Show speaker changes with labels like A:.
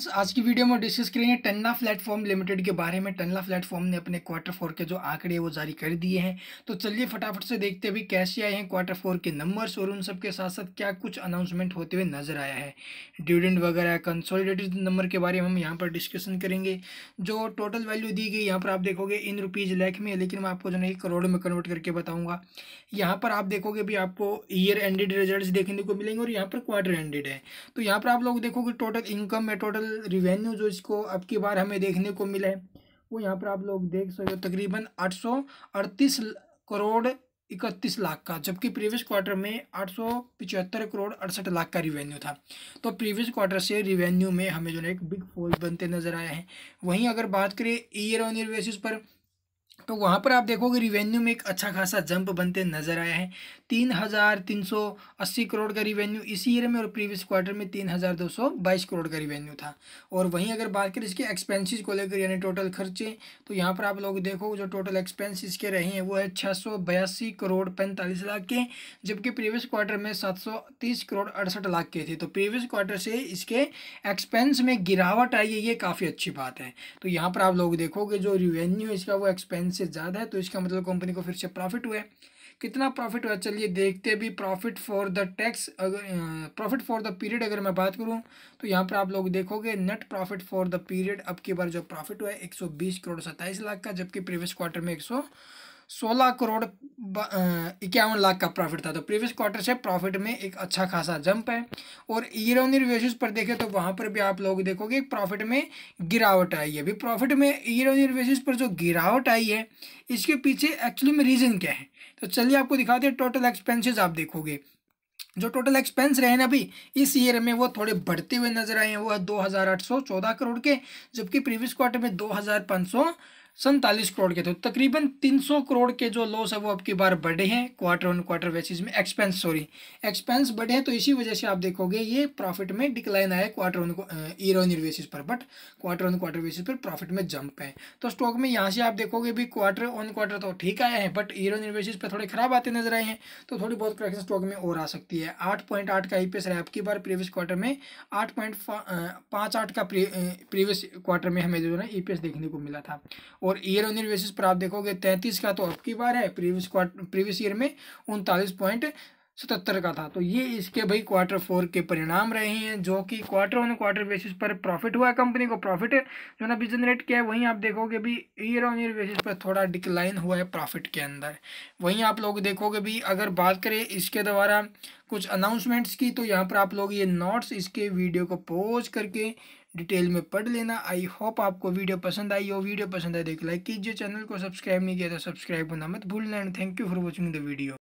A: friends आज की video में डिस्कस करेंगे टन्ना प्लेटफॉर्म लिमिटेड के बारे में टन्ना प्लेटफॉर्म ने अपने क्वार्टर फोर के जो आंकड़े वो जारी कर दिए हैं तो चलिए फटाफट से देखते हैं भी कैसे आए हैं क्वार्टर फोर के नंबर्स और उन सब के साथ साथ क्या कुछ अनाउंसमेंट होते हुए नजर आया है डिविडेंड वगैरह कंसोलिडेटेड नंबर के बारे में हम यहाँ पर डिस्कशन करेंगे जो टोटल वैल्यू दी गई यहाँ पर आप देखोगे इन रुपीज़ लैख में लेकिन मैं आपको जो है करोड़ में कन्वर्ट करके बताऊँगा यहाँ पर आप देखोगे भी आपको ईयर एंडेड रिजल्ट देखने को मिलेंगे और यहाँ पर क्वार्टर एंडेड है तो यहाँ पर आप लोग देखोगे टोटल इनकम है टोटल रिवेन्यू जो इसको अब की बार हमें देखने को मिले वो यहाँ पर आप लोग देख सकते हो तकरीबन आठ करोड़ इकतीस लाख का जबकि प्रीवियस क्वार्टर में आठ सौ पिचहत्तर करोड़ अड़सठ लाख का रिवेन्यू था तो प्रीवियस क्वार्टर से रिवेन्यू में हमें जो है एक बिग फॉल बनते नजर आए हैं वहीं अगर बात करें ईयर ऑन ईयर बेसिस पर तो वहाँ पर आप देखोगे रिवेन्यू में एक अच्छा खासा जंप बनते नजर आया है तीन हज़ार तीन सौ अस्सी करोड़ का रिवेन्यू इसी ईयर में और प्रीवियस क्वार्टर में तीन हज़ार दो सौ बाईस करोड़ का रिवेन्यू था और वहीं अगर बात करें इसके एक्सपेंसिस को लेकर यानी टोटल खर्चे तो यहाँ पर आप लोग देखो जो टोटल एक्सपेंस इसके रहे हैं वो है छः सौ बयासी करोड़ पैंतालीस लाख के जबकि प्रीवियस क्वार्टर में सात सौ तीस करोड़ अड़सठ लाख के थे तो प्रीवियस क्वार्टर से इसके एक्सपेंस में गिरावट आई है ये काफ़ी अच्छी बात है तो यहाँ पर आप लोग देखोगे जो रिवेन्यू इसका वो एक्सपेंस परसेंट से ज़्यादा है तो इसका मतलब कंपनी को फिर से प्रॉफिट हुआ है कितना प्रॉफिट हुआ चलिए देखते भी प्रॉफिट फॉर द टैक्स अगर प्रॉफिट फॉर द पीरियड अगर मैं बात करूँ तो यहाँ पर आप लोग देखोगे net profit for the period अब की बार जो प्रॉफिट हुआ है एक करोड़ सत्ताईस लाख का जबकि प्रीवियस क्वार्टर में एक सोलह करोड़ इक्यावन लाख का प्रॉफिट था तो प्रीवियस क्वार्टर से प्रॉफिट में एक अच्छा खासा जंप है और ईयर ऑन ईयर बेसिस पर देखें तो वहाँ पर भी आप लोग देखोगे प्रॉफिट में गिरावट आई है अभी प्रॉफिट में ईयर ऑन ईयर बेसिस पर जो गिरावट आई है इसके पीछे एक्चुअली में रीज़न क्या है तो चलिए आपको दिखाते हैं टोटल एक्सपेंसिस आप देखोगे जो टोटल एक्सपेंस रहे ना अभी इस ईयर में वो थोड़े बढ़ते हुए नजर आए हैं वो है दो हज़ार आठ सौ चौदह करोड़ के जबकि प्रीवियस क्वार्टर में दो हज़ार पाँच सौ सैंतालीस करोड़ के थे तो तकरीबन 300 करोड़ के जो लॉस है वो अब की बार बढ़े हैं क्वार्टर ऑन क्वार्टर बेसिस में एक्सपेंस सॉरी एक्सपेंस बढ़े हैं तो इसी वजह से आप देखोगे ये प्रॉफिट में डिक्लाइन आया quarter on year on year basis पर but quarter on quarter basis पर प्रॉफिट में जंप है तो स्टॉक में यहाँ से आप देखोगे भी क्वार्टर ऑन क्वार्टर तो ठीक आया है but year on year basis पर थोड़े खराब आते नजर आए हैं तो थोड़ी बहुत करेक्शन स्टॉक में और आ सकती है आठ पॉइंट आठ का ई पी एस रहा की बार प्रीवियस क्वार्टर में आठ पॉइंट uh, पाँच आठ का प्रीवियस क्वार्टर uh, में हमें जो है ई पी एस देखने को मिला था और ईयर ऑन ईयर बेसिस पर आप देखोगे तैंतीस का तो अब की बार है प्रीवियस क्वार्टर प्रीवियस ईयर में उनतालीस पॉइंट सतहत्तर का था तो ये इसके भाई क्वार्टर फोर के परिणाम रहे हैं जो कि क्वार्टर ऑन क्वार्टर बेसिस पर प्रॉफिट हुआ कंपनी को प्रॉफिट जो ना भी जनरेट किया है वहीं आप देखोगे भी ईयर ऑन ईयर बेसिस पर थोड़ा डिक्लाइन हुआ है प्रॉफिट के अंदर वहीं आप लोग देखोगे भी अगर बात करें इसके द्वारा कुछ अनाउंसमेंट्स की तो यहाँ पर आप लोग ये नोट्स इसके वीडियो को पोज करके डिटेल में पढ़ लेना आई होप आपको वीडियो पसंद आई हो वीडियो पसंद आए तो एक लाइक कीजिए चैनल को सब्सक्राइब नहीं किया तो सब्सक्राइब करना मत भूलना and thank you for watching the video